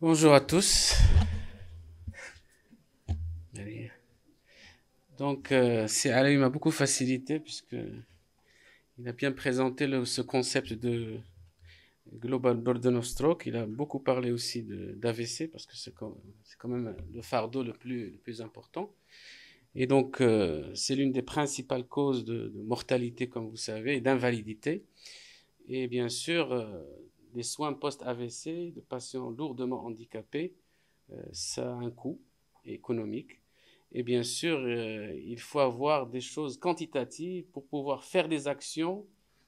Bonjour à tous. Donc, euh, Alain m'a beaucoup facilité puisque il a bien présenté le, ce concept de global burden of stroke. Il a beaucoup parlé aussi d'AVC parce que c'est quand, quand, même le fardeau le plus, le plus important. Et donc, euh, c'est l'une des principales causes de, mortalité, comme vous savez, et d'invalidité. Et bien sûr, euh, des soins post-AVC de patients lourdement handicapés, euh, ça a un coût économique. Et bien sûr, euh, il faut avoir des choses quantitatives pour pouvoir faire des actions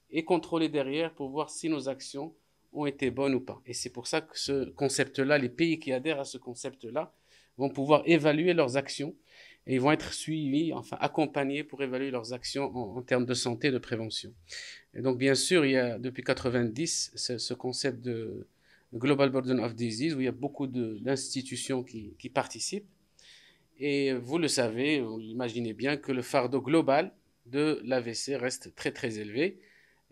et contrôler derrière pour voir si nos actions ont été bonnes ou pas. Et c'est pour ça que ce concept-là, les pays qui adhèrent à ce concept-là vont pouvoir évaluer leurs actions et ils vont être suivis, enfin accompagnés pour évaluer leurs actions en, termes de santé et de prévention. Et donc bien sûr, il y a depuis 90 ce concept de Global Burden of Disease où il y a beaucoup d'institutions qui, participent. Et vous le savez, vous imaginez bien que le fardeau global de l'AVC reste très très élevé.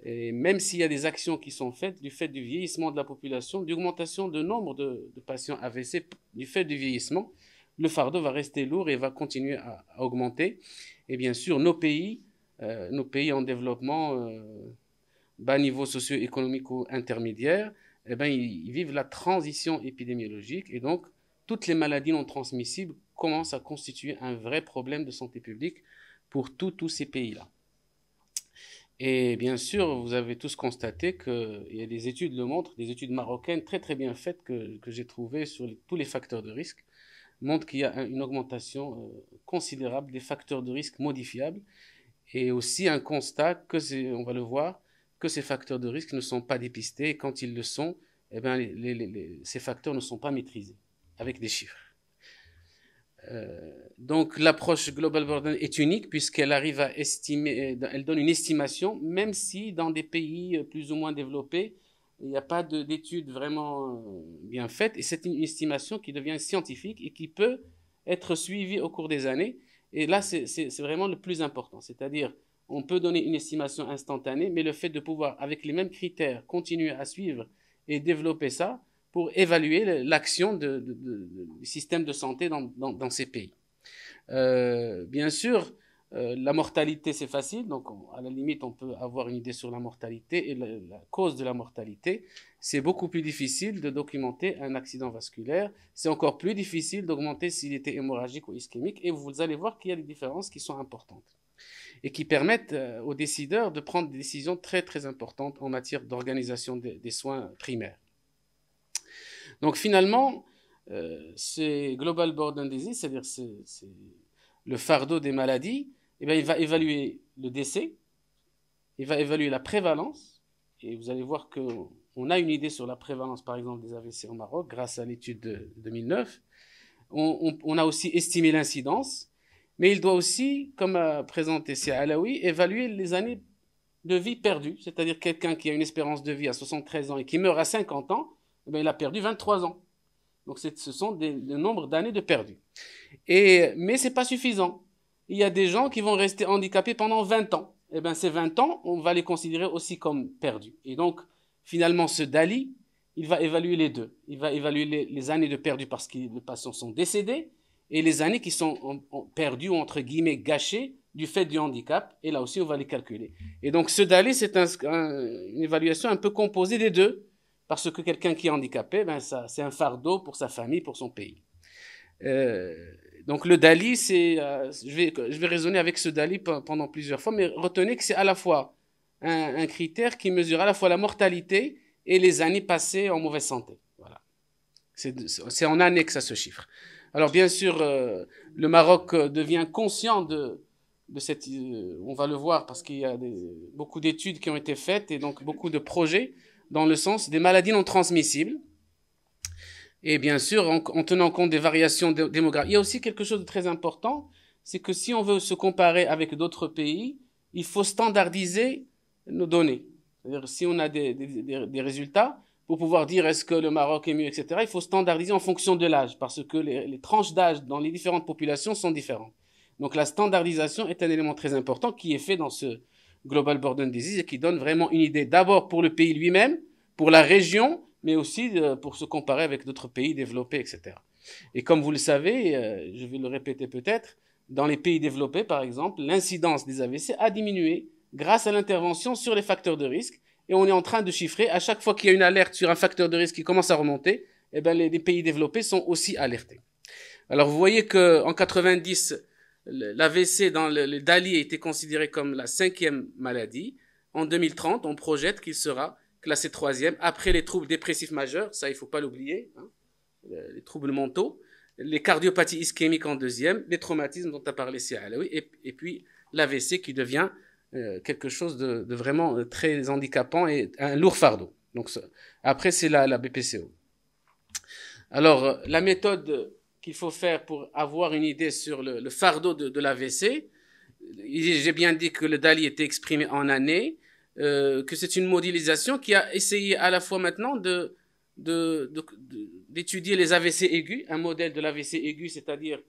Et même s'il y a des actions qui sont faites du fait du vieillissement de la population, d'augmentation de nombre de, de, patients AVC du fait du vieillissement, le fardeau va rester lourd et va continuer à, augmenter. Et bien sûr, nos pays, euh, nos pays en développement, euh, bas niveau socio-économique ou intermédiaire, eh ben, ils, vivent la transition épidémiologique et donc toutes les maladies non transmissibles commencent à constituer un vrai problème de santé publique pour tous ces pays-là. Et bien sûr, vous avez tous constaté qu'il y a des études le montrent, des études marocaines très très bien faites que, j'ai trouvées sur tous les facteurs de risque montre qu'il y a une augmentation euh, considérable des facteurs de risque modifiables et aussi un constat que, on va le voir, que ces facteurs de risque ne sont pas dépistés et quand ils le sont, eh ben, ces facteurs ne sont pas maîtrisés avec des chiffres. Euh, donc l'approche Global Burden est unique puisqu'elle arrive à estimer, euh, elle donne une estimation, même si dans des pays plus ou moins développés, il n'y a pas d'études vraiment euh, bien faites, et c'est une estimation qui devient scientifique et qui peut être suivie au cours des années. Et là, c'est vraiment le plus important. C'est-à-dire, on peut donner une estimation instantanée, mais le fait de pouvoir, avec les mêmes critères, continuer à suivre et développer ça pour évaluer l'action du système de santé dans, ces pays. Euh, bien sûr, euh, la mortalité, c'est facile, donc à la limite, on peut avoir une idée sur la mortalité et la, cause de la mortalité. C'est beaucoup plus difficile de documenter un accident vasculaire. C'est encore plus difficile d'augmenter s'il était hémorragique ou ischémique. Et vous allez voir qu'il y a des différences qui sont importantes et qui permettent euh, aux décideurs de prendre des décisions très très importantes en matière d'organisation des, soins primaires. Donc finalement, euh, c'est Global Burden Disease, c'est-à-dire le fardeau des maladies, eh bien, il va évaluer le décès, il va évaluer la prévalence, et vous allez voir qu'on a une idée sur la prévalence, par exemple, des AVC au Maroc grâce à l'étude de 2009. On, on, a aussi estimé l'incidence, mais il doit aussi, comme a présenté Sia Alaoui, évaluer les années de vie perdues, c'est-à-dire quelqu'un qui a une espérance de vie à 73 ans et qui meurt à 50 ans, eh ben, il a perdu 23 ans. Donc ce sont des, le nombre d'années de perdues. Et, mais ce n'est pas suffisant il y a des gens qui vont rester handicapés pendant 20 ans. Eh bien, ces 20 ans, on va les considérer aussi comme perdus. Et donc, finalement, ce Dali, il va évaluer les deux. Il va évaluer les, années de perdu parce que les patients sont décédés et les années qui sont perdues entre guillemets gâchées du fait du handicap. Et là aussi, on va les calculer. Et donc, ce Dali, c'est une évaluation un peu composée des deux parce que quelqu'un qui est handicapé, ben c'est un fardeau pour sa famille, pour son pays. Euh, donc le Dali, c'est, euh, je, vais, je vais raisonner avec ce Dali pendant plusieurs fois, mais retenez que c'est à la fois un, critère qui mesure à la fois la mortalité et les années passées en mauvaise santé. Voilà. C'est en annexe à ce chiffre. Alors bien sûr, euh, le Maroc euh, devient conscient de, de cette... on va le voir parce qu'il y a beaucoup d'études qui ont été faites et donc beaucoup de projets dans le sens des maladies non transmissibles et bien sûr, en, tenant compte des variations démographiques. Il y a aussi quelque chose de très important, c'est que si on veut se comparer avec d'autres pays, il faut standardiser nos données. C'est-à-dire, si on a des, résultats, pour pouvoir dire est-ce que le Maroc est mieux, etc., il faut standardiser en fonction de l'âge, parce que les, les tranches d'âge dans les différentes populations sont différentes. Donc la standardisation est un élément très important qui est fait dans ce Global Burden Disease et qui donne vraiment une idée d'abord pour le pays lui-même, pour la région, mais aussi euh, pour se comparer avec d'autres pays développés, etc. Et comme vous le savez, euh, je vais le répéter peut-être, dans les pays développés, par exemple, l'incidence des AVC a diminué grâce à l'intervention sur les facteurs de risque. Et on est en train de chiffrer, à chaque fois qu'il y a une alerte sur un facteur de risque qui commence à remonter, eh ben les, pays développés sont aussi alertés. Alors vous voyez qu'en 90, l'AVC dans le, le DALI a été considéré comme la cinquième maladie. En 2030, on projette qu'il sera classé troisième, après les troubles dépressifs majeurs, ça il faut pas l'oublier, hein, les troubles mentaux, les cardiopathies ischémiques en deuxième, les traumatismes dont a parlé et, et, puis l'AVC qui devient euh, quelque chose de, de, vraiment euh, très handicapant et un lourd fardeau. Donc après c'est la, la BPCO. Alors la méthode qu'il faut faire pour avoir une idée sur le, le fardeau de, de l'AVC, j'ai bien dit que le DALI était exprimé en années, euh, que c'est une modélisation qui a essayé à la fois maintenant d'étudier les AVC aigus, un modèle de l'AVC aigu, c'est-à-dire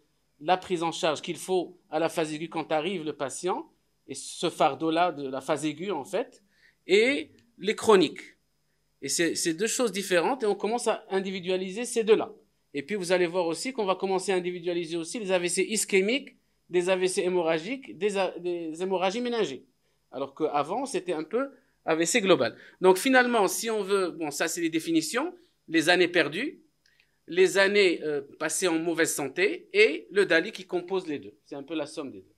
la prise en charge qu'il faut à la phase aiguë quand arrive le patient, et ce fardeau-là de la phase aiguë en fait, et les chroniques. Et c'est deux choses différentes et on commence à individualiser ces deux-là. Et puis vous allez voir aussi qu'on va commencer à individualiser aussi les AVC ischémiques, des AVC hémorragiques, des, des hémorragies ménagées. Alors qu'avant, c'était un peu AVC global. Donc finalement, si on veut, bon, ça c'est les définitions, les années perdues, les années euh, passées en mauvaise santé et le DALI qui compose les deux. C'est un peu la somme des deux.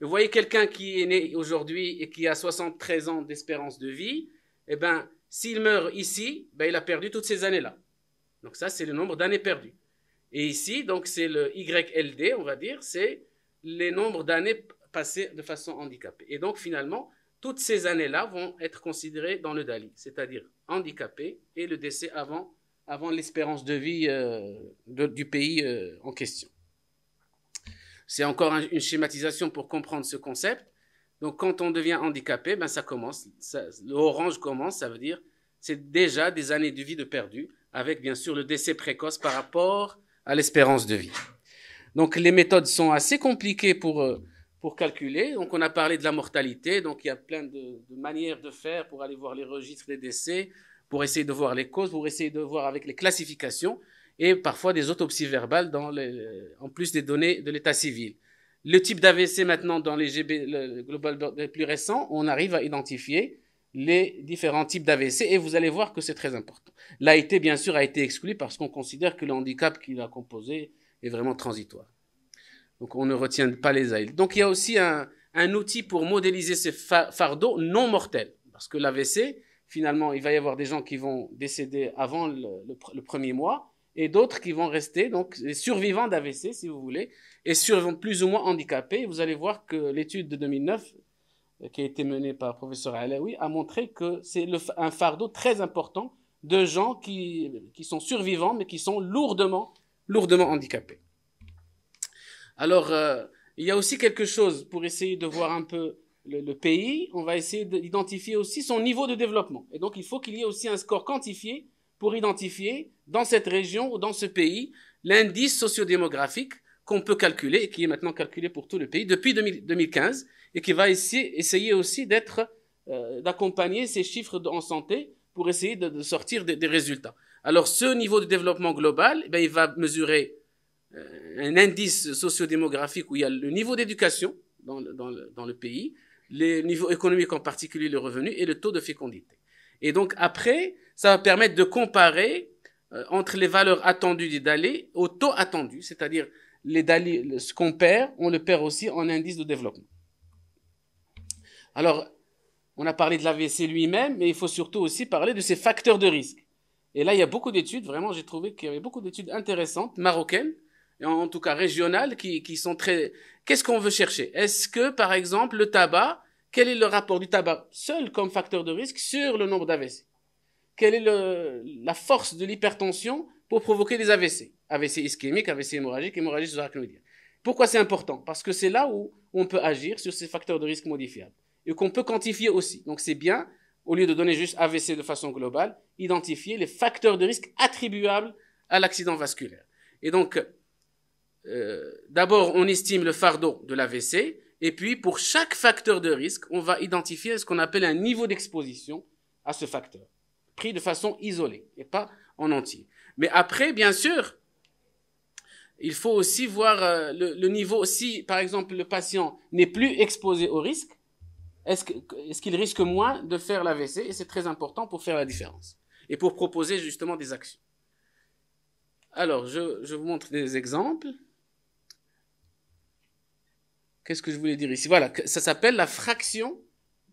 vous voyez quelqu'un qui est né aujourd'hui et qui a 73 ans d'espérance de vie, eh bien, s'il meurt ici, ben, il a perdu toutes ces années-là. Donc ça, c'est le nombre d'années perdues. Et ici, donc, c'est le YLD, on va dire, c'est les nombres d'années passées de façon handicapée. Et donc, finalement, toutes ces années-là vont être considérées dans le DALI, c'est-à-dire handicapé et le décès avant, avant l'espérance de vie euh, du pays euh, en question. C'est encore une schématisation pour comprendre ce concept. Donc quand on devient handicapé, ben, ça commence, l'orange commence, ça veut dire c'est déjà des années de vie de perdu, avec bien sûr le décès précoce par rapport à l'espérance de vie. Donc les méthodes sont assez compliquées pour... Euh, pour calculer. Donc on a parlé de la mortalité, donc il y a plein de, manières de faire pour aller voir les registres des décès, pour essayer de voir les causes, pour essayer de voir avec les classifications et parfois des autopsies verbales dans euh, en plus des données de l'état civil. Le type d'AVC maintenant dans les GB, le global les plus récents, on arrive à identifier les différents types d'AVC et vous allez voir que c'est très important. L'AIT bien sûr a été exclu parce qu'on considère que le handicap qu'il a composé est vraiment transitoire. Donc on ne retient pas les ailes. Donc il y a aussi un, outil pour modéliser ces fardeaux non mortels. Parce que l'AVC, finalement, il va y avoir des gens qui vont décéder avant le, premier mois et d'autres qui vont rester, donc les survivants d'AVC, si vous voulez, et survivants plus ou moins handicapés. Vous allez voir que l'étude de 2009, euh, qui a été menée par le professeur Alaoui, a montré que c'est un fardeau très important de gens qui, qui sont survivants, mais qui sont lourdement, lourdement handicapés. Alors, euh, il y a aussi quelque chose pour essayer de voir un peu le, pays. On va essayer d'identifier aussi son niveau de développement. Et donc, il faut qu'il y ait aussi un score quantifié pour identifier dans cette région ou dans ce pays l'indice sociodémographique qu'on peut calculer et qui est maintenant calculé pour tout le pays depuis 2015 et qui va essayer, aussi d'être euh, d'accompagner ces chiffres en santé pour essayer de, sortir des, résultats. Alors ce niveau de développement global, eh ben, il va mesurer euh, un indice sociodémographique où il y a le niveau d'éducation dans, dans, le pays, les niveaux économiques en particulier le revenu et le taux de fécondité. Et donc après, ça va permettre de comparer euh, entre les valeurs attendues des DALI au taux attendu, c'est-à-dire les DALI, ce qu'on perd, on le perd aussi en indice de développement. Alors, on a parlé de l'AVC lui-même, mais il faut surtout aussi parler de ses facteurs de risque. Et là, il y a beaucoup d'études, vraiment, j'ai trouvé qu'il y avait beaucoup d'études intéressantes marocaines en tout cas régionales, qui, qui sont très... Qu'est-ce qu'on veut chercher Est-ce que, par exemple, le tabac, quel est le rapport du tabac seul comme facteur de risque sur le nombre d'AVC Quelle est la force de l'hypertension pour provoquer des AVC AVC ischémique, AVC hémorragique, hémorragie sous-arachnoïdienne. Pourquoi c'est important Parce que c'est là où on peut agir sur ces facteurs de risque modifiables et qu'on peut quantifier aussi. Donc c'est bien, au lieu de donner juste AVC de façon globale, identifier les facteurs de risque attribuables à l'accident vasculaire. Et donc, euh, d'abord, on estime le fardeau de l'AVC, et puis pour chaque facteur de risque, on va identifier ce qu'on appelle un niveau d'exposition à ce facteur, pris de façon isolée et pas en entier. Mais après, bien sûr, il faut aussi voir euh, le, niveau, si par exemple le patient n'est plus exposé au risque, est-ce qu'il risque moins de faire l'AVC Et c'est très important pour faire la différence et pour proposer justement des actions. Alors, je vous montre des exemples. Qu'est-ce que je voulais dire ici Voilà, ça s'appelle la fraction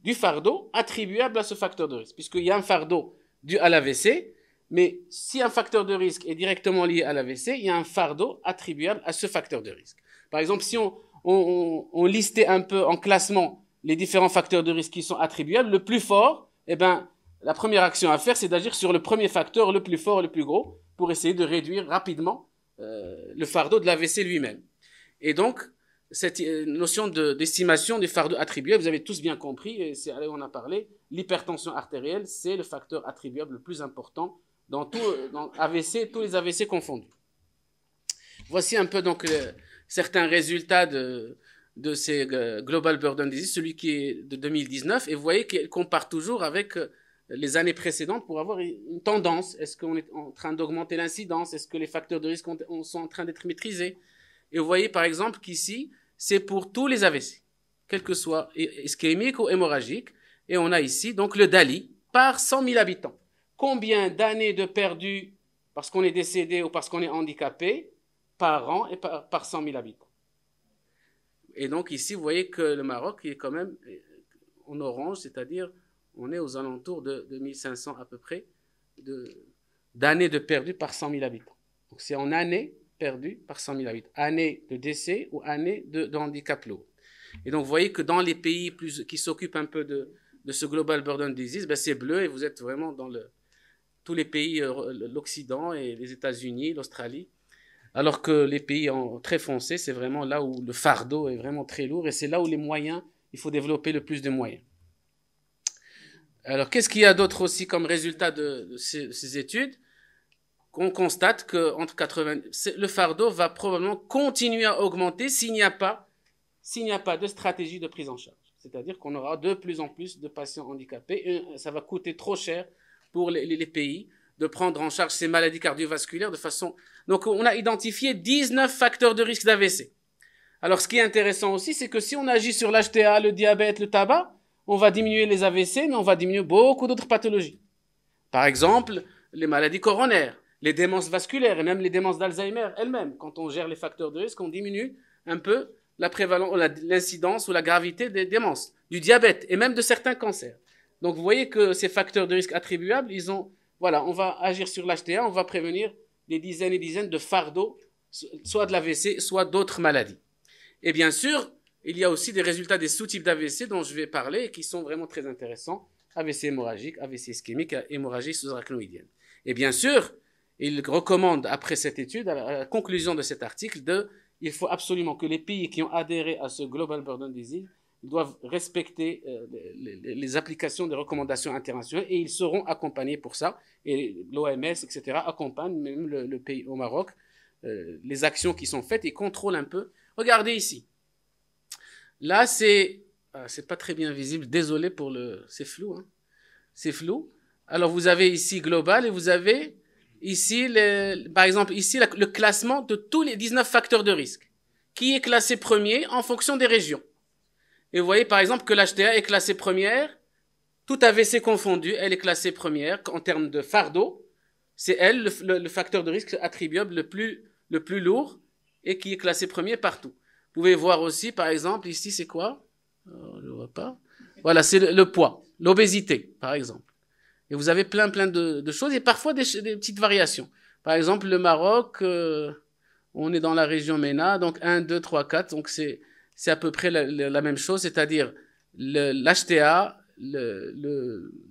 du fardeau attribuable à ce facteur de risque. Puisqu'il y a un fardeau dû à l'AVC, mais si un facteur de risque est directement lié à l'AVC, il y a un fardeau attribuable à ce facteur de risque. Par exemple, si on, on, on, listait un peu en classement les différents facteurs de risque qui sont attribuables, le plus fort, eh ben, la première action à faire, c'est d'agir sur le premier facteur, le plus fort, le plus gros, pour essayer de réduire rapidement euh, le fardeau de l'AVC lui-même. Et donc, cette euh, notion d'estimation des fardeaux fardeau vous avez tous bien compris, et c'est on a parlé, l'hypertension artérielle, c'est le facteur attribuable le plus important dans tout euh, AVC, tous les AVC confondus. Voici un peu donc euh, certains résultats de, de ces Global Burden Disease, celui qui est de 2019, et vous voyez qu'il compare toujours avec les années précédentes pour avoir une tendance. Est-ce qu'on est en train d'augmenter l'incidence Est-ce que les facteurs de risque sont en train d'être maîtrisés et vous voyez par exemple qu'ici, c'est pour tous les AVC, quel que soit ischémique ou hémorragique. Et on a ici donc le DALI par 100 000 habitants. Combien d'années de perdu parce qu'on est décédé ou parce qu'on est handicapé par an et par, 100 000 habitants Et donc ici, vous voyez que le Maroc est quand même euh, en orange, c'est-à-dire on est aux alentours de, 2500 à peu près d'années de, de perdu par 100 000 habitants. Donc c'est en années perdu par 100 000 habitants. Année de décès ou année de, handicap lourd. Et donc, vous voyez que dans les pays plus, qui s'occupent un peu de, ce global burden disease, ben, c'est bleu et vous êtes vraiment dans tous les pays, euh, l'Occident et les États-Unis, l'Australie. Alors que les pays en, très foncés, c'est vraiment là où le fardeau est vraiment très lourd et c'est là où les moyens, il faut développer le plus de moyens. Alors, qu'est-ce qu'il y a d'autre aussi comme résultat de, ces études qu'on constate que entre 80, le fardeau va probablement continuer à augmenter s'il n'y a pas, s'il n'y a pas de stratégie de prise en charge. C'est-à-dire qu'on aura de plus en plus de patients handicapés. Et euh, ça va coûter trop cher pour les, pays de prendre en charge ces maladies cardiovasculaires de façon. Donc, on a identifié 19 facteurs de risque d'AVC. Alors, ce qui est intéressant aussi, c'est que si on agit sur l'HTA, le diabète, le tabac, on va diminuer les AVC, mais on va diminuer beaucoup d'autres pathologies. Par exemple, les maladies coronaires les démences vasculaires et même les démences d'Alzheimer elles-mêmes. Quand on gère les facteurs de risque, on diminue un peu la prévalence, l'incidence ou la gravité des démences, du diabète et même de certains cancers. Donc vous voyez que ces facteurs de risque attribuables, ils ont, voilà, on va agir sur l'HTA, on va prévenir des dizaines et dizaines de fardeaux, soit de l'AVC, soit d'autres maladies. Et bien sûr, il y a aussi des résultats des sous-types d'AVC dont je vais parler et qui sont vraiment très intéressants. AVC hémorragique, AVC ischémique, hémorragie sous-arachnoïdienne. Et bien sûr, il recommande, après cette étude, à la conclusion de cet article, de, il faut absolument que les pays qui ont adhéré à ce Global Burden Disease doivent respecter euh, les, applications des recommandations internationales et ils seront accompagnés pour ça. Et l'OMS, etc., accompagne même le, pays au Maroc, euh, les actions qui sont faites et contrôle un peu. Regardez ici. Là, c'est... Ah, c'est pas très bien visible, désolé pour le... C'est flou, hein C'est flou. Alors, vous avez ici global et vous avez Ici, par exemple, ici, le classement de tous les 19 facteurs de risque, qui est classé premier en fonction des régions. Et vous voyez, par exemple, que l'HTA est classée première, tout AVC confondu, elle est classée première en termes de fardeau. C'est elle, le, facteur de risque attribuable le plus, le plus lourd et qui est classé premier partout. Vous pouvez voir aussi, par exemple, ici, c'est quoi On euh, ne le voit pas. Voilà, c'est le poids, l'obésité, par exemple. Et vous avez plein, plein de, choses et parfois des, petites variations. Par exemple, le Maroc, euh, on est dans la région MENA, donc 1, 2, 3, 4. Donc c'est, à peu près la, même chose, c'est-à-dire l'HTA,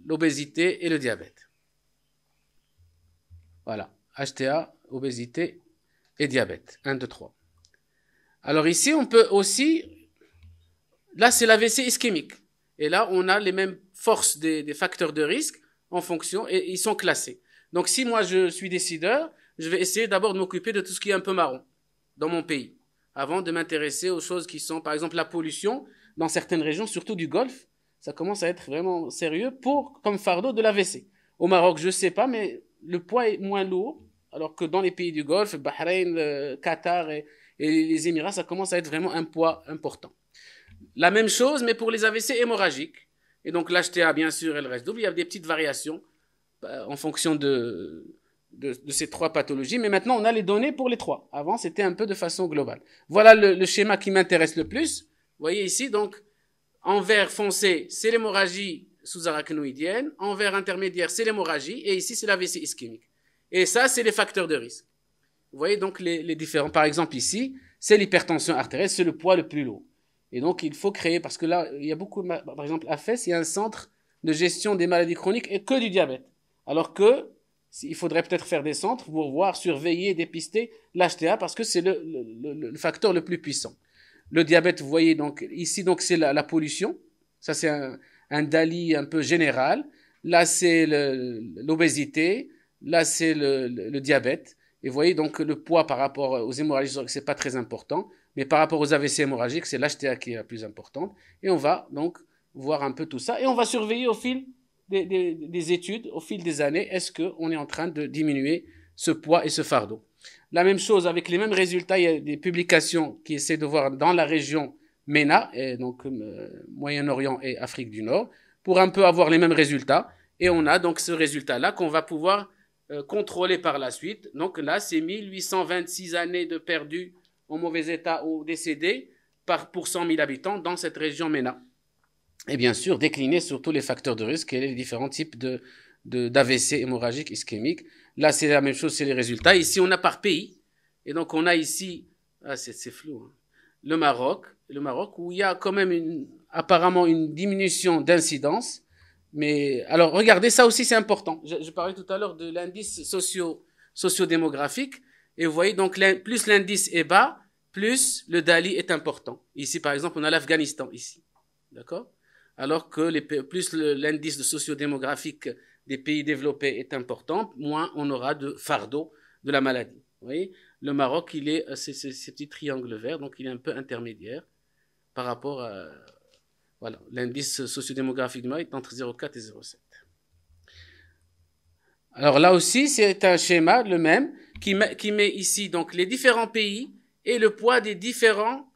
l'obésité et le diabète. Voilà, HTA, obésité et diabète. 1, 2, 3. Alors ici, on peut aussi... Là, c'est l'AVC ischémique. Et là, on a les mêmes forces des facteurs de risque en fonction et ils sont classés. Donc si moi je suis décideur, je vais essayer d'abord de m'occuper de tout ce qui est un peu marron dans mon pays, avant de m'intéresser aux choses qui sont, par exemple, la pollution dans certaines régions, surtout du Golfe. Ça commence à être vraiment sérieux pour, comme fardeau, de l'AVC. Au Maroc, je ne sais pas, mais le poids est moins lourd, alors que dans les pays du Golfe, Bahreïn, Qatar et les Émirats, ça commence à être vraiment un poids important. La même chose, mais pour les AVC hémorragiques et donc l'HTA, bien sûr, et le reste. Donc il y a des petites variations bah, en fonction de, de, de, ces trois pathologies. Mais maintenant, on a les données pour les trois. Avant, c'était un peu de façon globale. Voilà le, le schéma qui m'intéresse le plus. Vous voyez ici, donc, en vert foncé, c'est l'hémorragie sous-arachnoïdienne. En vert intermédiaire, c'est l'hémorragie. Et ici, c'est la vessie ischémique. Et ça, c'est les facteurs de risque. Vous voyez donc les, les différents. Par exemple, ici, c'est l'hypertension artérielle, c'est le poids le plus lourd. Et donc, il faut créer, parce que là, il y a beaucoup, par exemple, à Fès, il y a un centre de gestion des maladies chroniques et que du diabète. Alors que, il faudrait peut-être faire des centres pour voir, surveiller, dépister l'HTA, parce que c'est le, facteur le plus puissant. Le diabète, vous voyez, donc, ici, donc, c'est la, pollution. Ça, c'est un, Dali un peu général. Là, c'est l'obésité. Là, c'est le, diabète. Et vous voyez, donc, le poids par rapport aux hémorragies, c'est pas très important. Mais par rapport aux AVC hémorragiques, c'est l'HTA qui est la plus importante. Et on va donc voir un peu tout ça. Et on va surveiller au fil des, études, au fil des années, est-ce qu'on est en train de diminuer ce poids et ce fardeau. La même chose avec les mêmes résultats, il y a des publications qui essaient de voir dans la région MENA, et donc euh, Moyen-Orient et Afrique du Nord, pour un peu avoir les mêmes résultats. Et on a donc ce résultat-là qu'on va pouvoir euh, contrôler par la suite. Donc là, c'est 1826 années de perdu en mauvais état ou décédés par, pour cent mille habitants dans cette région MENA. Et bien sûr, décliner sur tous les facteurs de risque et les différents types de, d'AVC hémorragiques, ischémiques. Là, c'est la même chose, c'est les résultats. Ici, on a par pays. Et donc, on a ici, ah, c'est flou, hein. le Maroc, le Maroc, où il y a quand même une, apparemment une diminution d'incidence. Mais alors, regardez, ça aussi, c'est important. Je, parlais tout à l'heure de l'indice socio, démographique Et vous voyez, donc, plus l'indice est bas, plus le dali est important. Ici, par exemple, on a l'Afghanistan, ici. D'accord Alors que plus l'indice sociodémographique des pays développés est important, moins on aura de fardeau de la maladie. Vous voyez Le Maroc, il est euh, ce petit triangle vert, donc il est un peu intermédiaire par rapport à voilà, l'indice sociodémographique du Maroc est entre 0,4 et 0,7. Alors là aussi, c'est un schéma, le même, qui met, qui met ici donc les différents pays et le poids des différents,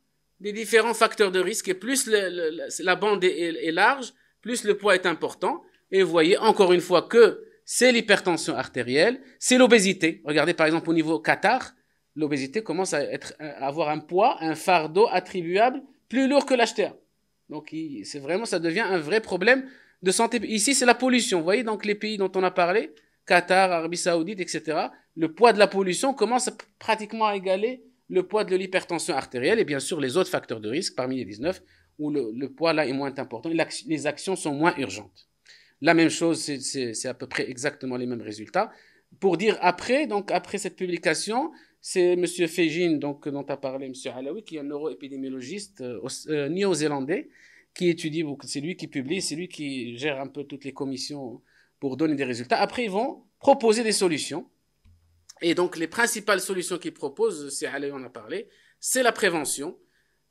des différents facteurs de risque. Et plus la bande est, large, plus le poids est important. Et vous voyez encore une fois que c'est l'hypertension artérielle, c'est l'obésité. Regardez par exemple au niveau Qatar, l'obésité commence à, être, avoir un poids, un fardeau attribuable plus lourd que l'HTA. Donc c'est vraiment, ça devient un vrai problème de santé. Ici, c'est la pollution. Vous voyez, donc les pays dont on a parlé, Qatar, Arabie Saoudite, etc., le poids de la pollution commence pratiquement à égaler le poids de l'hypertension artérielle et bien sûr les autres facteurs de risque parmi les 19 où le, poids là est moins important et les actions sont moins urgentes. La même chose, c'est à peu près exactement les mêmes résultats. Pour dire après, donc après cette publication, c'est M. Fejin, donc dont a parlé M. Halawi qui est un neuroépidémiologiste euh, euh, néo-zélandais, qui étudie, c'est lui qui publie, c'est lui qui gère un peu toutes les commissions pour donner des résultats. Après, ils vont proposer des solutions et donc, les principales solutions qu'ils proposent, c'est, Ali en a parlé, c'est la prévention,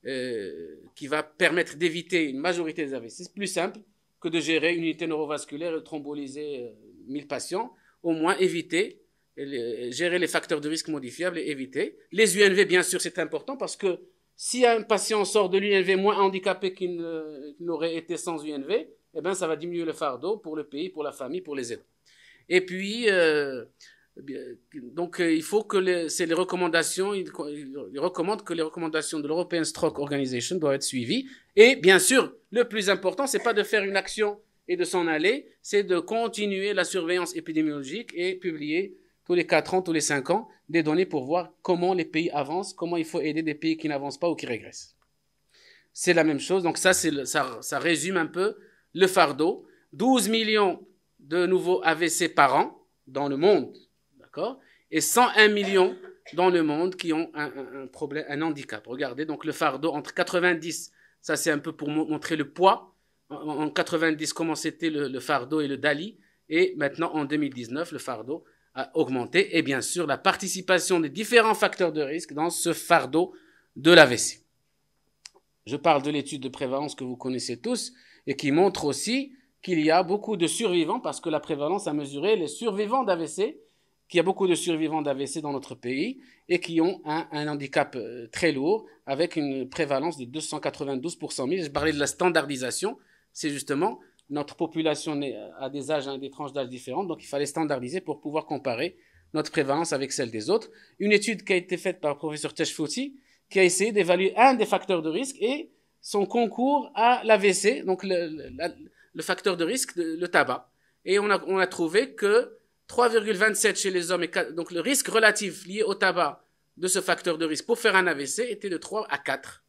euh, qui va permettre d'éviter une majorité des AVC. plus simple que de gérer une unité neurovasculaire et thromboliser 1000 euh, patients. Au moins, éviter, gérer les facteurs de risque modifiables et éviter. Les UNV, bien sûr, c'est important parce que si un patient sort de l'UNV moins handicapé qu'il n'aurait été sans UNV, eh bien, ça va diminuer le fardeau pour le pays, pour la famille, pour les aides. Et puis, euh, eh donc, euh, il faut que c'est les recommandations, il recommandent que les recommandations de l'European Stroke Organization doivent être suivies. Et bien sûr, le plus important, c'est pas de faire une action et de s'en aller, c'est de continuer la surveillance épidémiologique et publier tous les 4 ans, tous les 5 ans, des données pour voir comment les pays avancent, comment il faut aider des pays qui n'avancent pas ou qui régressent. C'est la même chose. Donc ça, ça, ça résume un peu le fardeau. 12 millions de nouveaux AVC par an dans le monde et 101 millions dans le monde qui ont un, problème, un handicap. Regardez, donc le fardeau entre 90, ça c'est un peu pour montrer le poids, en, 90 comment c'était le, fardeau et le Dali, et maintenant en 2019 le fardeau a augmenté, et bien sûr la participation des différents facteurs de risque dans ce fardeau de l'AVC. Je parle de l'étude de prévalence que vous connaissez tous et qui montre aussi qu'il y a beaucoup de survivants parce que la prévalence a mesuré les survivants d'AVC qu'il y a beaucoup de survivants d'AVC dans notre pays et qui ont un, handicap euh, très lourd avec une prévalence de 292 pour 100 000. Je parlais de la standardisation, c'est justement notre population à euh, des âges, des tranches d'âge différentes, donc il fallait standardiser pour pouvoir comparer notre prévalence avec celle des autres. Une étude qui a été faite par le professeur Teshfouti qui a essayé d'évaluer un des facteurs de risque et son concours à l'AVC, donc le, facteur de risque, le tabac. Et on a trouvé que 3,27 chez les hommes et donc le risque relatif lié au tabac de ce facteur de risque pour faire un AVC était de 3 à 4.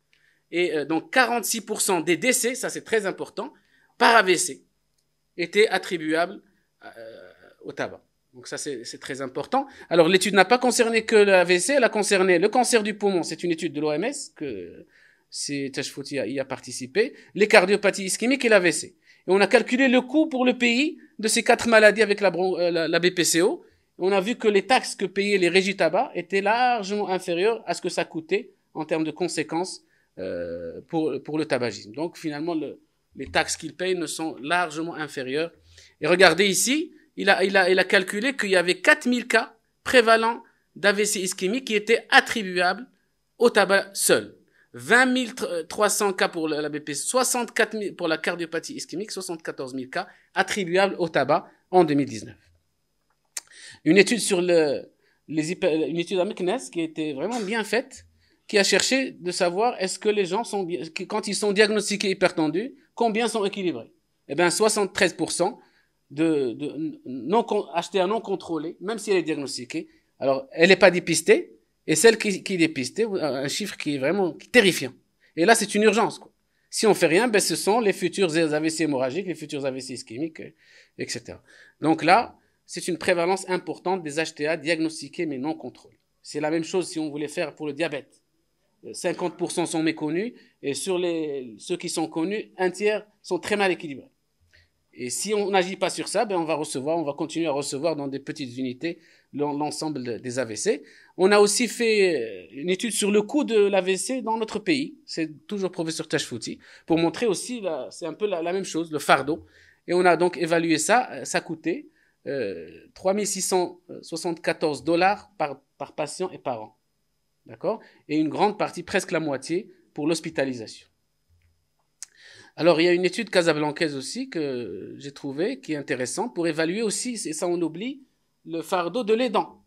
Et euh, donc 46% des décès, ça c'est très important, par AVC étaient attribuables euh, au tabac. Donc ça c'est très important. Alors l'étude n'a pas concerné que l'AVC, elle a concerné le cancer du poumon, c'est une étude de l'OMS que c'est y a participé, les cardiopathies ischémiques et l'AVC. Et on a calculé le coût pour le pays de ces quatre maladies avec la, BPCO. Euh, on a vu que les taxes que payaient les régies tabac étaient largement inférieures à ce que ça coûtait en termes de conséquences euh, pour, le tabagisme. Donc finalement, les taxes qu'ils payent ne sont largement inférieures. Et regardez ici, il a, il a calculé qu'il y avait 4000 cas prévalents d'AVC ischémique qui étaient attribuables au tabac seul. 20 300 cas pour la BP, 64 000 pour la cardiopathie ischémique, 74 000 cas attribuables au tabac en 2019. Une étude sur les une étude à McNess qui a été vraiment bien faite, qui a cherché de savoir est-ce que les gens sont quand ils sont diagnostiqués hypertendus, combien sont équilibrés Eh bien, 73% de, de non achetés à non contrôlé, même si elle est diagnostiquée. Alors, elle n'est pas dépistée, et celle qui, qui est un chiffre qui est vraiment terrifiant. Et là, c'est une urgence. Quoi. Si on fait rien, ben, ce sont les futurs AVC hémorragiques, les futurs AVC ischémiques, euh, etc. Donc là, c'est une prévalence importante des HTA diagnostiqués mais non contrôlés. C'est la même chose si on voulait faire pour le diabète. 50% euh, sont méconnus et sur les, ceux qui sont connus, un tiers sont très mal équilibrés. Et si on n'agit pas sur ça, ben on va recevoir, on va continuer à recevoir dans des petites unités l'ensemble des AVC. On a aussi fait euh, une étude sur le coût de l'AVC dans notre pays. C'est toujours professeur Tashfouti pour montrer aussi, c'est un peu la, même chose, le fardeau. Et on a donc évalué ça, euh, ça coûtait euh, 3674 dollars par, par patient et par an. D'accord Et une grande partie, presque la moitié, pour l'hospitalisation. Alors, il y a une étude casablancaise aussi que j'ai trouvée qui est intéressante pour évaluer aussi, et ça on oublie, le fardeau de l'aidant.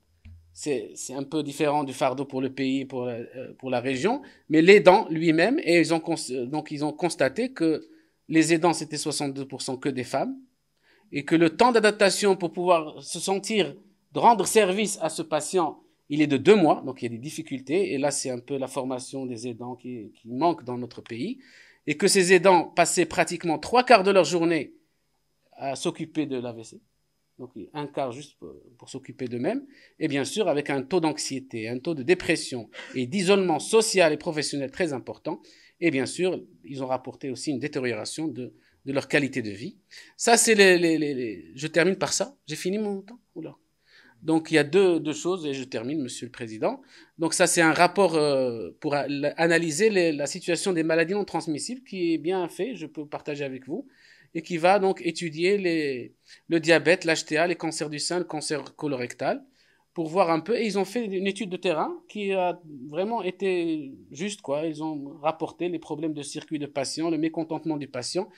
C'est, c'est un peu différent du fardeau pour le pays, pour la, euh, pour la région, mais l'aidant lui-même, et ils ont, donc ils ont constaté que les aidants, c'était 62% que des femmes, et que le temps d'adaptation pour pouvoir se sentir, de rendre service à ce patient, il est de deux mois, donc il y a des difficultés, et là c'est un peu la formation des aidants qui, qui manque dans notre pays et que ces aidants passaient pratiquement trois quarts de leur journée à s'occuper de l'AVC, donc un quart juste pour, s'occuper d'eux-mêmes, et bien sûr avec un taux d'anxiété, un taux de dépression et d'isolement social et professionnel très important, et bien sûr ils ont rapporté aussi une détérioration de, leur qualité de vie. Ça c'est les, Je termine par ça, j'ai fini mon temps donc il y a deux, deux, choses, et je termine, Monsieur le Président. Donc ça, c'est un rapport euh, pour analyser la situation des maladies non transmissibles qui est bien fait, je peux partager avec vous, et qui va donc étudier le diabète, l'HTA, les cancers du sein, le cancer colorectal, pour voir un peu. Et ils ont fait une étude de terrain qui a vraiment été juste, quoi. Ils ont rapporté les problèmes de circuit de patients, le mécontentement du patient.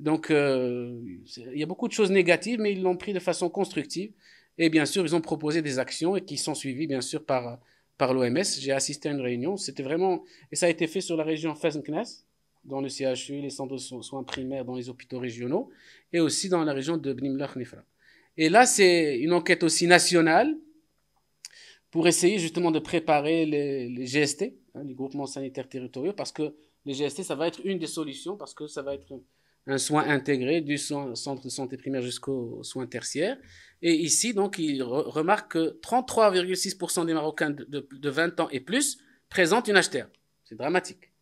Donc euh, il y a beaucoup de choses négatives, mais ils l'ont pris de façon constructive. Et bien sûr, ils ont proposé des actions et qui sont suivies, bien sûr, par, par l'OMS. J'ai assisté à une réunion. C'était vraiment. Et ça a été fait sur la région Fesnknes, dans le CHU, les centres de soins primaires, dans les hôpitaux régionaux, et aussi dans la région de Bnimlach Nifra. Et là, c'est une enquête aussi nationale pour essayer justement de préparer les, GST, hein, les groupements sanitaires territoriaux, parce que les GST, ça va être une des solutions, parce que ça va être un soin intégré du centre de santé primaire jusqu'au soin tertiaire. Et ici, donc, il remarque que 33,6% des Marocains de, 20 ans et plus présentent une HTA. C'est dramatique.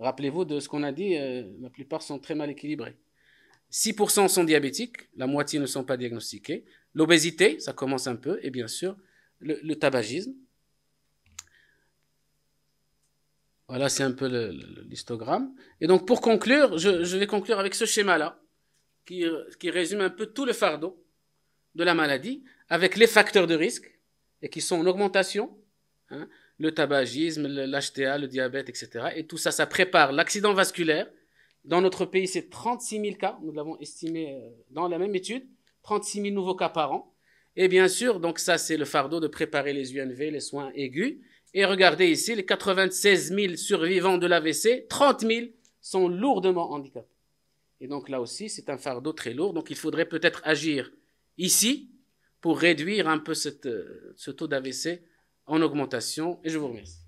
Rappelez-vous de ce qu'on a dit, euh, la plupart sont très mal équilibrés. 6% sont diabétiques, la moitié ne sont pas diagnostiqués. L'obésité, ça commence un peu, et bien sûr, le tabagisme. Voilà, c'est un peu l'histogramme. Et donc, pour conclure, je, vais conclure avec ce schéma-là, euh, qui, résume un peu tout le fardeau de la maladie, avec les facteurs de risque, et qui sont en augmentation, hein, le tabagisme, l'HTA, le diabète, etc. Et tout ça, ça prépare l'accident vasculaire. Dans notre pays, c'est 36 000 cas, nous l'avons estimé euh, dans la même étude, 36 000 nouveaux cas par an. Et bien sûr, donc ça, c'est le fardeau de préparer les UNV, les soins aigus. Et regardez ici, les 96 000 survivants de l'AVC, 30 000 sont lourdement handicapés. Et donc là aussi, c'est un fardeau très lourd. Donc il faudrait peut-être agir ici pour réduire un peu cette, euh, ce taux d'AVC en augmentation. Et je vous remercie.